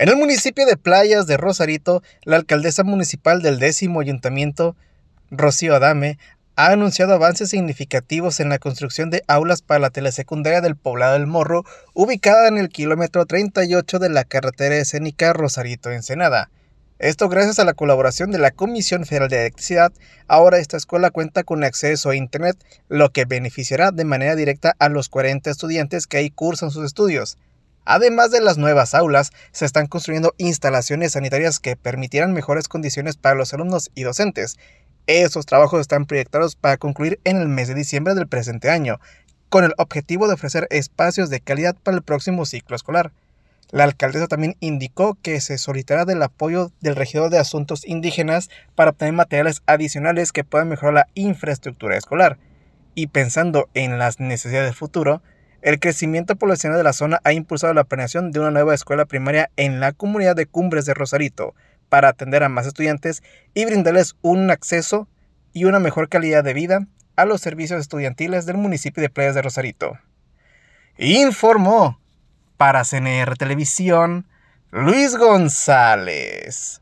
En el municipio de Playas de Rosarito, la alcaldesa municipal del décimo ayuntamiento, Rocío Adame, ha anunciado avances significativos en la construcción de aulas para la telesecundaria del poblado del Morro, ubicada en el kilómetro 38 de la carretera escénica Rosarito-Ensenada. Esto gracias a la colaboración de la Comisión Federal de Electricidad, ahora esta escuela cuenta con acceso a Internet, lo que beneficiará de manera directa a los 40 estudiantes que ahí cursan sus estudios. Además de las nuevas aulas, se están construyendo instalaciones sanitarias que permitirán mejores condiciones para los alumnos y docentes. Esos trabajos están proyectados para concluir en el mes de diciembre del presente año, con el objetivo de ofrecer espacios de calidad para el próximo ciclo escolar. La alcaldesa también indicó que se solicitará del apoyo del regidor de asuntos indígenas para obtener materiales adicionales que puedan mejorar la infraestructura escolar. Y pensando en las necesidades del futuro, el crecimiento poblacional de la zona ha impulsado la planeación de una nueva escuela primaria en la comunidad de Cumbres de Rosarito para atender a más estudiantes y brindarles un acceso y una mejor calidad de vida a los servicios estudiantiles del municipio de Playas de Rosarito. Informó para CNR Televisión Luis González.